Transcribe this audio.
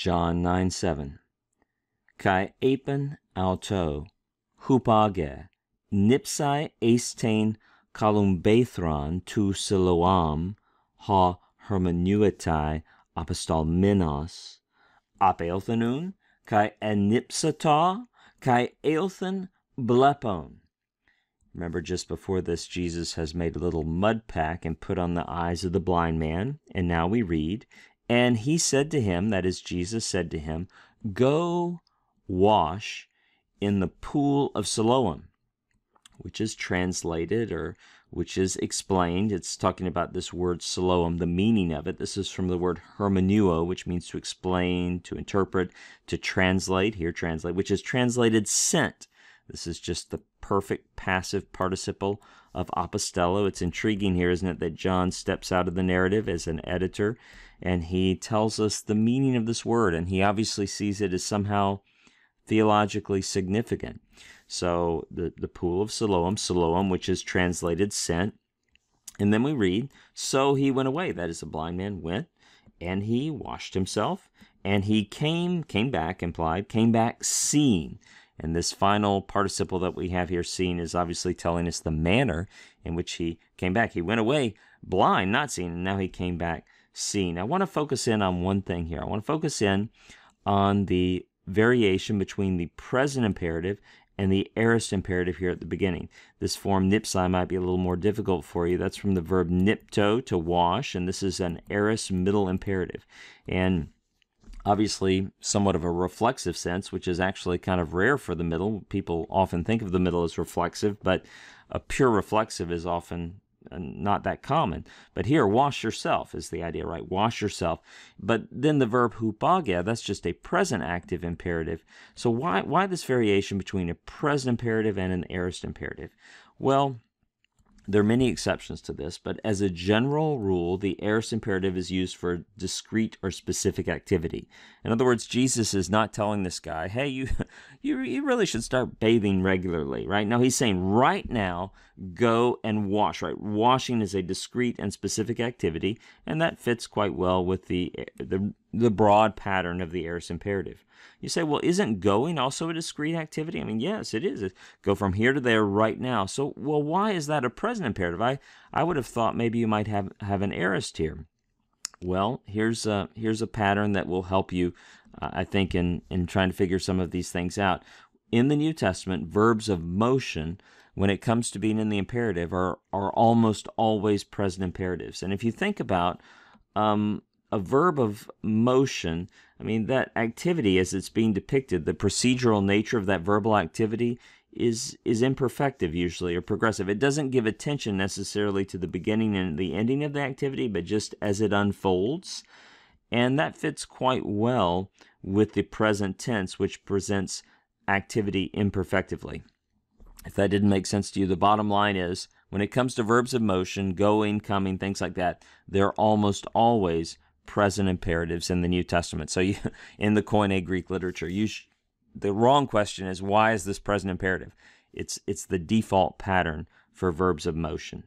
John 9 7. Kai apen auto, hupage, nipsai astain columbathron tu siloam, ha hermeneutai apostolmenos, apelthanun, kai enipsata, kai aelthan blepon. Remember, just before this, Jesus has made a little mud pack and put on the eyes of the blind man. And now we read, and he said to him, that is, Jesus said to him, Go wash in the pool of Siloam, which is translated or which is explained. It's talking about this word Siloam, the meaning of it. This is from the word hermeneuo, which means to explain, to interpret, to translate, here translate, which is translated sent. This is just the perfect passive participle of apostello. It's intriguing here, isn't it, that John steps out of the narrative as an editor and he tells us the meaning of this word, and he obviously sees it as somehow theologically significant. So the, the pool of Siloam, Siloam, which is translated sent. And then we read, So he went away, that is, the blind man went, and he washed himself, and he came, came back, implied, came back seeing. And this final participle that we have here seen is obviously telling us the manner in which he came back. He went away blind, not seeing, and now he came back seeing. I want to focus in on one thing here. I want to focus in on the variation between the present imperative and the aorist imperative here at the beginning. This form nipsi might be a little more difficult for you. That's from the verb nipto to wash, and this is an aorist middle imperative. And obviously somewhat of a reflexive sense, which is actually kind of rare for the middle. People often think of the middle as reflexive, but a pure reflexive is often uh, not that common. But here, wash yourself is the idea, right? Wash yourself. But then the verb hupage. that's just a present active imperative. So why why this variation between a present imperative and an aorist imperative? Well, there are many exceptions to this, but as a general rule, the aorist imperative is used for discrete or specific activity. In other words, Jesus is not telling this guy, hey, you, you, you really should start bathing regularly, right? Now, he's saying right now, go and wash, right? Washing is a discrete and specific activity, and that fits quite well with the, the, the broad pattern of the aorist imperative. You say, well, isn't going also a discrete activity? I mean, yes, it is. go from here to there right now. So, well, why is that a present imperative? I, I would have thought maybe you might have, have an aorist here. Well, here's a, here's a pattern that will help you, uh, I think, in, in trying to figure some of these things out. In the New Testament, verbs of motion, when it comes to being in the imperative, are, are almost always present imperatives. And if you think about um, a verb of motion, I mean, that activity as it's being depicted, the procedural nature of that verbal activity is is imperfective usually or progressive. It doesn't give attention necessarily to the beginning and the ending of the activity, but just as it unfolds. And that fits quite well with the present tense, which presents activity imperfectively. If that didn't make sense to you, the bottom line is when it comes to verbs of motion, going, coming, things like that, they're almost always present imperatives in the New Testament. So you, in the Koine Greek literature, you sh- the wrong question is why is this present imperative? It's it's the default pattern for verbs of motion.